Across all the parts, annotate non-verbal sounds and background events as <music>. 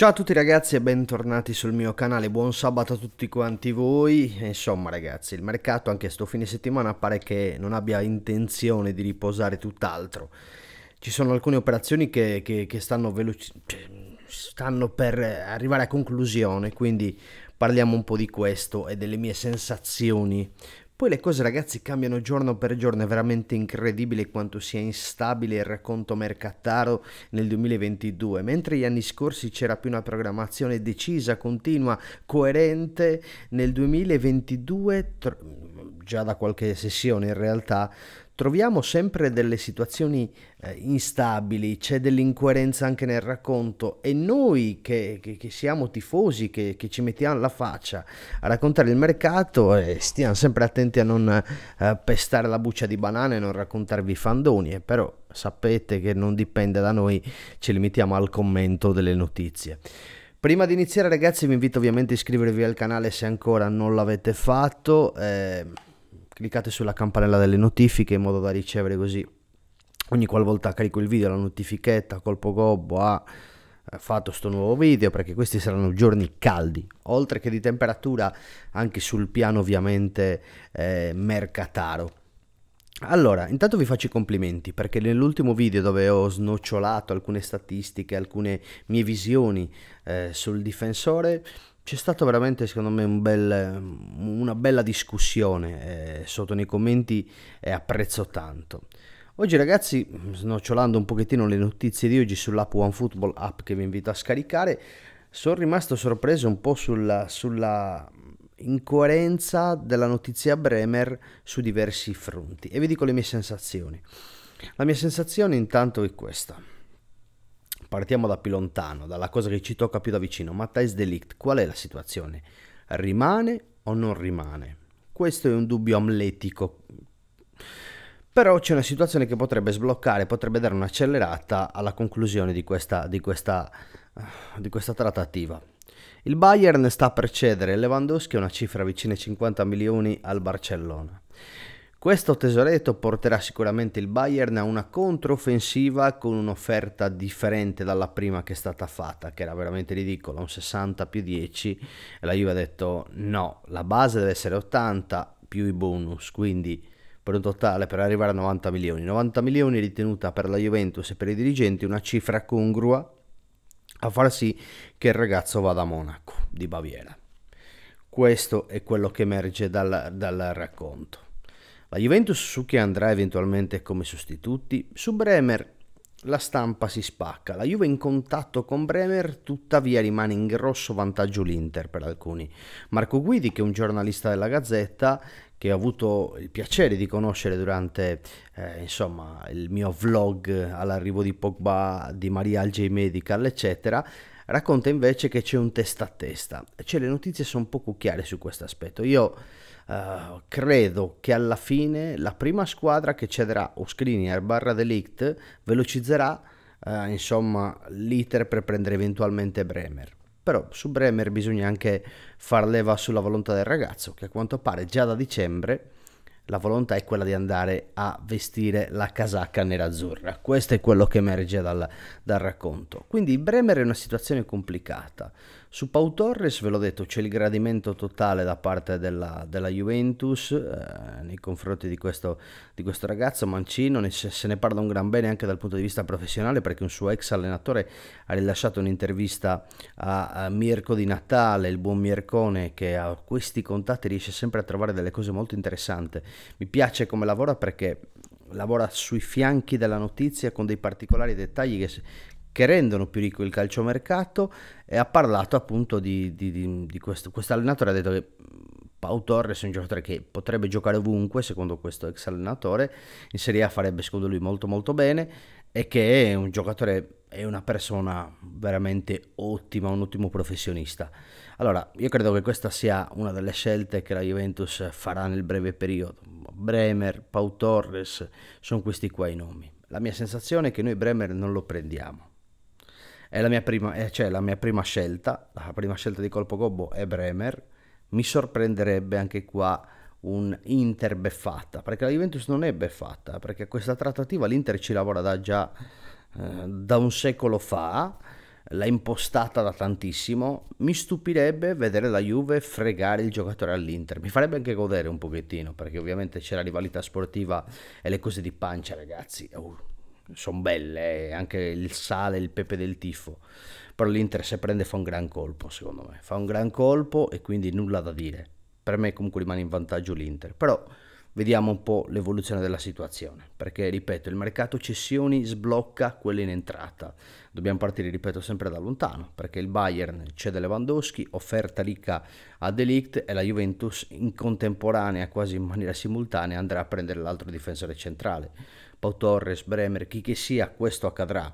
Ciao a tutti ragazzi e bentornati sul mio canale, buon sabato a tutti quanti voi Insomma ragazzi, il mercato anche sto fine settimana pare che non abbia intenzione di riposare tutt'altro Ci sono alcune operazioni che, che, che stanno, veloci, cioè, stanno per arrivare a conclusione Quindi parliamo un po' di questo e delle mie sensazioni poi le cose ragazzi cambiano giorno per giorno, è veramente incredibile quanto sia instabile il racconto mercattaro nel 2022. Mentre gli anni scorsi c'era più una programmazione decisa, continua, coerente, nel 2022, già da qualche sessione in realtà, troviamo sempre delle situazioni eh, instabili, c'è dell'incoerenza anche nel racconto e noi che, che, che siamo tifosi, che, che, ci mettiamo la faccia a raccontare il mercato, eh, stiamo sempre attenti a non eh, pestare la buccia di banana e non raccontarvi fandonie, eh, però sapete che non dipende da noi, ci limitiamo al commento delle notizie. Prima di iniziare ragazzi vi invito ovviamente a iscrivervi al canale se ancora non l'avete fatto. Eh, cliccate sulla campanella delle notifiche in modo da ricevere così ogni qualvolta carico il video la notifichetta colpo gobbo ha ah, eh, fatto sto nuovo video perché questi saranno giorni caldi oltre che di temperatura anche sul piano ovviamente eh, mercataro allora, intanto vi faccio i complimenti perché nell'ultimo video dove ho snocciolato alcune statistiche, alcune mie visioni eh, sul difensore, c'è stata veramente secondo me un bel, una bella discussione eh, sotto nei commenti e apprezzo tanto. Oggi ragazzi, snocciolando un pochettino le notizie di oggi sull'app OneFootball, app che vi invito a scaricare, sono rimasto sorpreso un po' sulla, sulla incoerenza della notizia Bremer su diversi fronti e vi dico le mie sensazioni. La mia sensazione intanto è questa. Partiamo da più lontano, dalla cosa che ci tocca più da vicino. Matthijs Delict, qual è la situazione? Rimane o non rimane? Questo è un dubbio amletico. Però c'è una situazione che potrebbe sbloccare, potrebbe dare un'accelerata alla conclusione di questa, di questa, di questa trattativa. Il Bayern sta per cedere Lewandowski a una cifra vicina ai 50 milioni al Barcellona. Questo tesoretto porterà sicuramente il Bayern a una controffensiva con un'offerta differente dalla prima che è stata fatta, che era veramente ridicola, un 60 più 10 e la Juve ha detto no, la base deve essere 80 più i bonus, quindi per un totale per arrivare a 90 milioni. 90 milioni ritenuta per la Juventus e per i dirigenti una cifra congrua a far sì che il ragazzo vada a Monaco di Baviera. Questo è quello che emerge dal, dal racconto. La Juventus su chi andrà eventualmente come sostituti? Su Bremer la stampa si spacca. La Juve in contatto con Bremer, tuttavia rimane in grosso vantaggio l'Inter per alcuni. Marco Guidi, che è un giornalista della Gazzetta, che ho avuto il piacere di conoscere durante eh, insomma, il mio vlog all'arrivo di Pogba, di Maria al Medical, eccetera, racconta invece che c'è un testa a testa. Cioè le notizie sono poco chiare su questo aspetto. Io eh, credo che alla fine la prima squadra che cederà o Skriniar barra Delict velocizzerà uh, insomma l'iter per prendere eventualmente Bremer però su Bremer bisogna anche far leva sulla volontà del ragazzo che a quanto pare già da dicembre la volontà è quella di andare a vestire la casacca nerazzurra questo è quello che emerge dal, dal racconto quindi Bremer è una situazione complicata su Pau Torres, ve l'ho detto, c'è il gradimento totale da parte della, della Juventus eh, nei confronti di questo, di questo ragazzo Mancino, ne, se, ne parla un gran bene anche dal punto di vista professionale perché un suo ex allenatore ha rilasciato un'intervista a, a Mirko di Natale, il buon Mircone che a questi contatti riesce sempre a trovare delle cose molto interessanti. Mi piace come lavora perché lavora sui fianchi della notizia con dei particolari dettagli che, che rendono più ricco il calciomercato e ha parlato appunto di, di, di, di questo. Questo allenatore ha detto che Pau Torres è un giocatore che potrebbe giocare ovunque, secondo questo ex allenatore, in Serie A farebbe secondo lui molto molto bene e che è un giocatore, è una persona veramente ottima, un ottimo professionista. Allora, io credo che questa sia una delle scelte che la Juventus farà nel breve periodo. Bremer, Pau Torres, sono questi qua i nomi. La mia sensazione è che noi Bremer non lo prendiamo è la mia prima, eh, cioè, la mia prima scelta, la prima scelta di colpo gobbo è Bremer. Mi sorprenderebbe anche qua un Inter beffata, perché la Juventus non è beffata, perché questa trattativa l'Inter ci lavora da già eh, da un secolo fa, l'ha impostata da tantissimo, mi stupirebbe vedere la Juve fregare il giocatore all'Inter, mi farebbe anche godere un pochettino, perché ovviamente c'è la rivalità sportiva e le cose di pancia ragazzi. Uh sono belle, eh, anche il sale, il pepe del tifo, però l'Inter se prende fa un gran colpo secondo me, fa un gran colpo e quindi nulla da dire, per me comunque rimane in vantaggio l'Inter, però vediamo un po' l'evoluzione della situazione, perché ripeto, il mercato cessioni sblocca quelle in entrata. Dobbiamo partire, ripeto, sempre da lontano, perché il Bayern cede Lewandowski, offerta ricca a Delict e la Juventus in contemporanea, quasi in maniera simultanea, andrà a prendere l'altro difensore centrale. Pau Torres, Bremer, chi che sia, questo accadrà.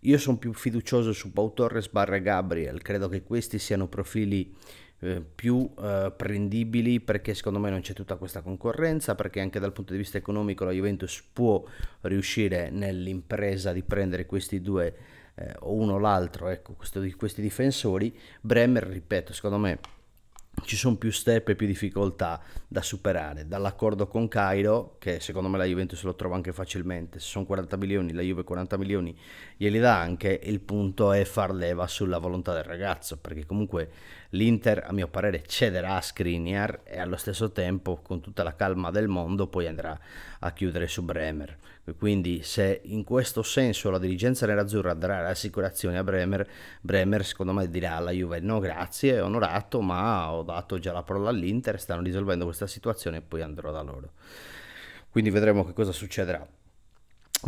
Io sono più fiducioso su Pau Torres barra Gabriel, credo che questi siano profili eh, più eh, prendibili perché secondo me non c'è tutta questa concorrenza, perché anche dal punto di vista economico la Juventus può riuscire nell'impresa di prendere questi due eh, o uno o l'altro, ecco, questo, questi difensori. Bremer, ripeto, secondo me ci sono più step e più difficoltà da superare, dall'accordo con Cairo, che secondo me la Juventus lo trova anche facilmente, se sono 40 milioni, la Juve 40 milioni glieli dà anche, il punto è far leva sulla volontà del ragazzo, perché comunque l'Inter a mio parere cederà a Skriniar e allo stesso tempo con tutta la calma del mondo poi andrà a chiudere su Bremer. Quindi se in questo senso la dirigenza nerazzurra darà rassicurazioni a Bremer, Bremer secondo me dirà alla Juve no grazie, onorato, ma ho dato già la parola all'Inter, stanno risolvendo questa situazione e poi andrò da loro. Quindi vedremo che cosa succederà.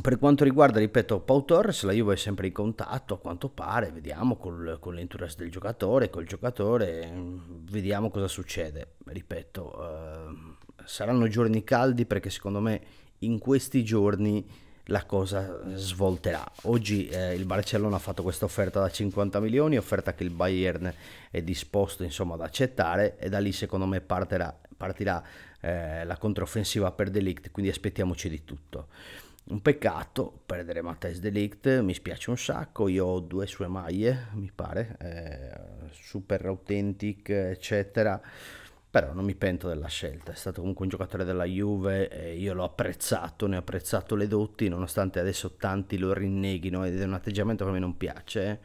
Per quanto riguarda, ripeto, Pau Torres, la Juve è sempre in contatto, a quanto pare, vediamo col, con l'interesse del giocatore, col giocatore, vediamo cosa succede. Ripeto, eh, saranno giorni caldi perché secondo me in questi giorni la cosa svolterà. Oggi eh, il Barcellona ha fatto questa offerta da 50 milioni, offerta che il Bayern è disposto insomma, ad accettare e da lì secondo me parterà, partirà eh, la controffensiva per Delict, quindi aspettiamoci di tutto. Un peccato perdere Matthijs Delict, mi spiace un sacco, io ho due sue maglie, mi pare, eh, super authentic, eccetera però non mi pento della scelta, è stato comunque un giocatore della Juve, eh, io l'ho apprezzato, ne ho apprezzato le dotti, nonostante adesso tanti lo rinneghino ed è un atteggiamento che a me non piace, eh.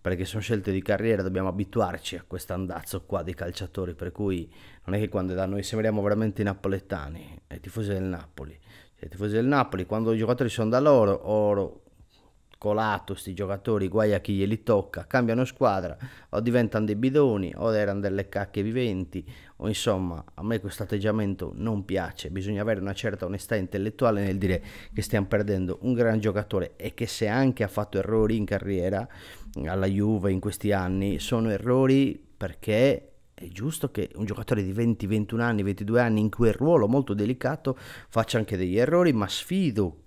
perché sono scelte di carriera, dobbiamo abituarci a questo andazzo qua dei calciatori, per cui non è che quando è da noi sembriamo veramente napoletani, i tifosi del Napoli, cioè, i tifosi del Napoli, quando i giocatori sono da loro, oro, colato sti giocatori, guai a chi glieli tocca, cambiano squadra o diventano dei bidoni o erano delle cacche viventi o insomma a me questo atteggiamento non piace, bisogna avere una certa onestà intellettuale nel dire che stiamo perdendo un gran giocatore e che se anche ha fatto errori in carriera alla Juve in questi anni sono errori perché è giusto che un giocatore di 20, 21 anni, 22 anni in quel ruolo molto delicato faccia anche degli errori, ma sfido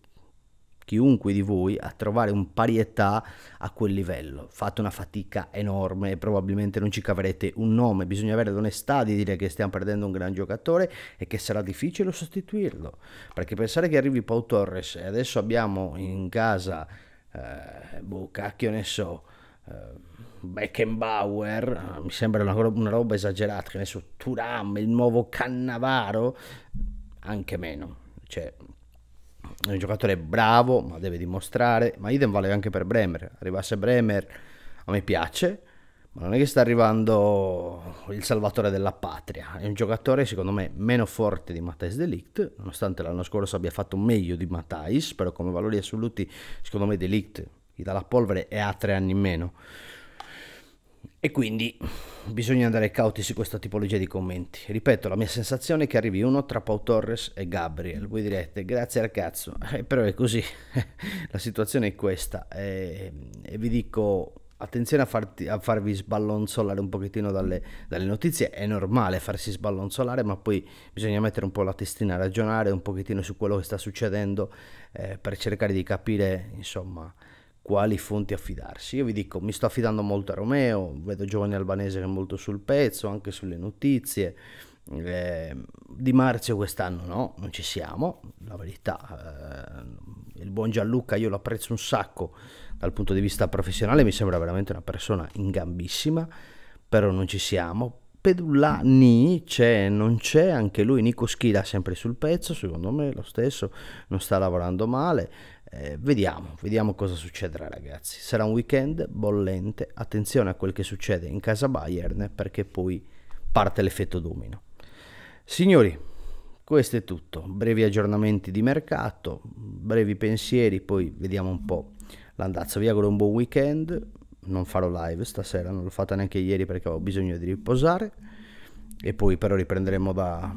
chiunque di voi a trovare un parietà a quel livello. Fate una fatica enorme probabilmente non ci caverete un nome. Bisogna avere l'onestà di dire che stiamo perdendo un gran giocatore e che sarà difficile sostituirlo. Perché pensare che arrivi Pau Torres e adesso abbiamo in casa, eh, boh, cacchio ne so. Eh, Beckenbauer, eh, mi sembra una, una, roba esagerata, che ne so, Turam, il nuovo Cannavaro, anche meno. Cioè, è un giocatore bravo, ma deve dimostrare. Ma idem vale anche per Bremer. Arrivasse Bremer, a me piace, ma non è che sta arrivando il salvatore della patria. È un giocatore, secondo me, meno forte di Matthijs Delict, nonostante l'anno scorso abbia fatto meglio di Matthijs, però come valori assoluti, secondo me Delict gli dà la polvere e ha tre anni in meno. E quindi bisogna andare cauti su questa tipologia di commenti. Ripeto, la mia sensazione è che arrivi uno tra Pau Torres e Gabriel. Voi direte, grazie al cazzo, <laughs> eh, però è così, <laughs> la situazione è questa. Eh, e vi dico, attenzione a, farti, a, farvi sballonzolare un pochettino dalle, dalle, notizie, è normale farsi sballonzolare, ma poi bisogna mettere un po' la testina a ragionare un pochettino su quello che sta succedendo eh, per cercare di capire, insomma, quali fonti affidarsi. Io vi dico, mi sto affidando molto a Romeo, vedo giovane albanese che è molto sul pezzo, anche sulle notizie. Eh, di Marzio quest'anno no, non ci siamo, la verità. Eh, il buon Gianluca io lo apprezzo un sacco dal punto di vista professionale, mi sembra veramente una persona in gambissima, però non ci siamo. Pedullani c'è, non c'è, anche lui Nico Schida sempre sul pezzo, secondo me lo stesso, non sta lavorando male. Eh, vediamo, vediamo cosa succederà ragazzi. Sarà un weekend bollente, attenzione a quel che succede in casa Bayern perché poi parte l'effetto domino. Signori, questo è tutto, brevi aggiornamenti di mercato, brevi pensieri, poi vediamo un po' l'andazzo. Vi auguro un buon weekend, non farò live stasera, non l'ho fatta neanche ieri perché avevo bisogno di riposare e poi però riprenderemo da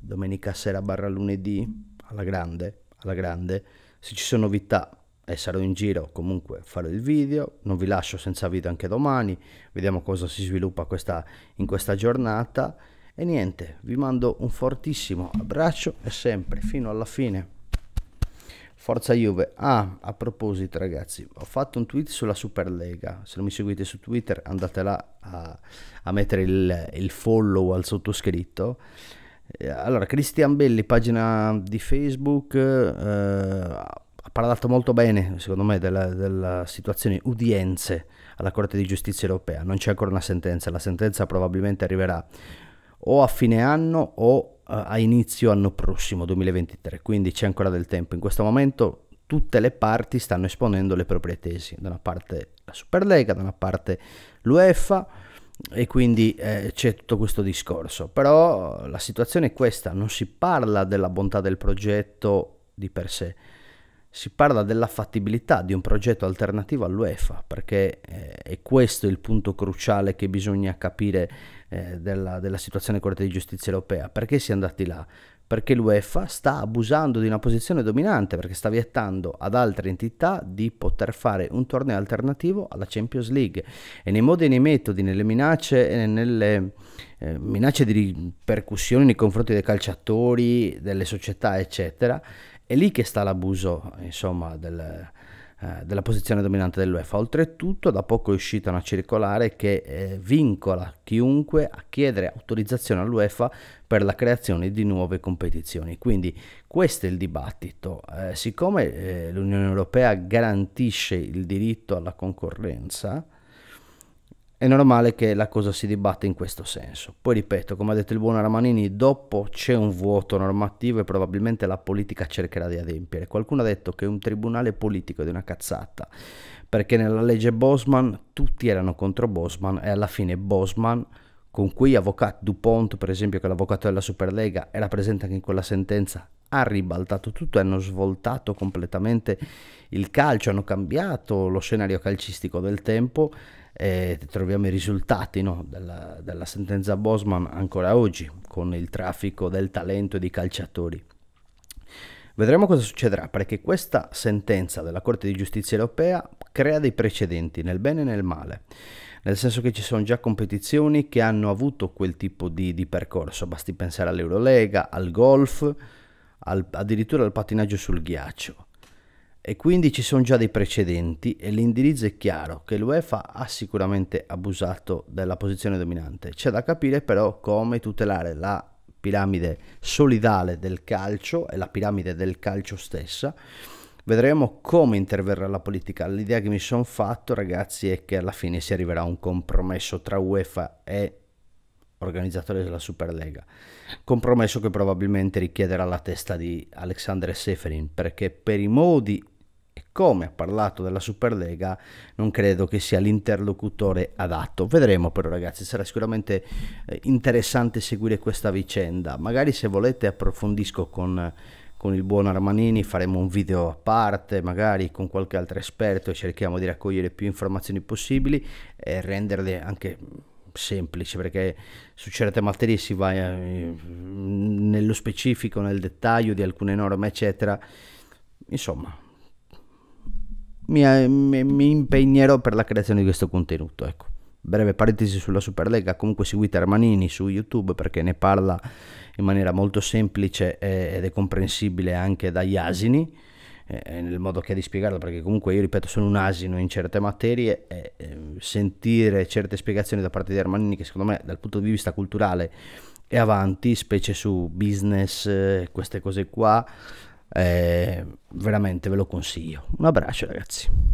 domenica sera barra lunedì alla grande, alla grande se ci sono novità e eh, sarò in giro comunque farò il video, non vi lascio senza video anche domani, vediamo cosa si sviluppa questa, in questa giornata e niente, vi mando un fortissimo abbraccio e sempre fino alla fine. Forza Juve. Ah, a proposito ragazzi, ho fatto un tweet sulla Superlega. Se non mi seguite su Twitter andate là a, a mettere il, il follow al sottoscritto. Eh, allora, Cristian Belli, pagina di Facebook, eh, ha parlato molto bene, secondo me, della, della, situazione udienze alla Corte di Giustizia europea. Non c'è ancora una sentenza, la sentenza probabilmente arriverà o a fine anno o eh, a inizio anno prossimo, 2023, quindi c'è ancora del tempo. In questo momento tutte le parti stanno esponendo le proprie tesi, da una parte la Superlega, da una parte l'UEFA e quindi eh, c'è tutto questo discorso. Però la situazione è questa, non si parla della bontà del progetto di per sé, si parla della fattibilità di un progetto alternativo all'UEFA, perché eh, è questo il punto cruciale che bisogna capire eh, della, della situazione Corte di Giustizia europea, perché si è andati là? perché l'UEFA sta abusando di una posizione dominante perché sta vietando ad altre entità di poter fare un torneo alternativo alla Champions League e nei modi e nei metodi, nelle minacce e eh, nelle eh, minacce di ripercussioni nei confronti dei calciatori, delle società eccetera, è lì che sta l'abuso insomma del, eh, della posizione dominante dell'UEFA. Oltretutto da poco è uscita una circolare che eh, vincola chiunque a chiedere autorizzazione all'UEFA per la creazione di nuove competizioni. Quindi questo è il dibattito. Eh, siccome eh, l'Unione Europea garantisce il diritto alla concorrenza, è normale che la cosa si dibatte in questo senso. Poi ripeto, come ha detto il buon Ramanini, dopo c'è un vuoto normativo e probabilmente la politica cercherà di adempiere. Qualcuno ha detto che un tribunale politico è di una cazzata, perché nella legge Bosman tutti erano contro Bosman e alla fine Bosman con cui avvocato Dupont, per esempio, che è l'avvocato della Superlega, era presente anche in quella sentenza, ha ribaltato tutto, hanno svoltato completamente il calcio, hanno cambiato lo scenario calcistico del tempo eh, troviamo i risultati no? della, della, sentenza Bosman ancora oggi con il traffico del talento e dei calciatori. Vedremo cosa succederà perché questa sentenza della Corte di Giustizia europea crea dei precedenti nel bene e nel male, nel senso che ci sono già competizioni che hanno avuto quel tipo di, di percorso, basti pensare all'Eurolega, al golf, al, addirittura al pattinaggio sul ghiaccio e quindi ci sono già dei precedenti e l'indirizzo è chiaro che l'UEFA ha sicuramente abusato della posizione dominante. C'è da capire però come tutelare la piramide solidale del calcio e la piramide del calcio stessa. Vedremo come interverrà la politica. L'idea che mi sono fatto, ragazzi, è che alla fine si arriverà a un compromesso tra UEFA e organizzatore della Superlega. Compromesso che probabilmente richiederà la testa di Alexander Seferin, perché per i modi siccome ha parlato della Superlega non credo che sia l'interlocutore adatto. Vedremo però ragazzi, sarà sicuramente eh, interessante seguire questa vicenda. Magari se volete approfondisco con con il buon Armanini faremo un video a parte, magari con qualche altro esperto e cerchiamo di raccogliere più informazioni possibili e renderle anche semplici perché su certe materie si va eh, nello specifico, nel dettaglio di alcune norme eccetera. Insomma, mi, eh, mi, mi impegnerò per la creazione di questo contenuto. Ecco. Breve parentesi sulla Superlega, comunque seguite Armanini su YouTube perché ne parla in maniera molto semplice ed è comprensibile anche dagli asini nel modo che ha di spiegarlo, perché comunque io ripeto sono un asino in certe materie e sentire certe spiegazioni da parte di Armanini che secondo me dal punto di vista culturale è avanti, specie su business, eh, queste cose qua, eh, veramente ve lo consiglio. Un abbraccio ragazzi.